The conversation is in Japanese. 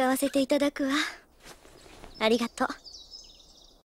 使わせていただくわありがとう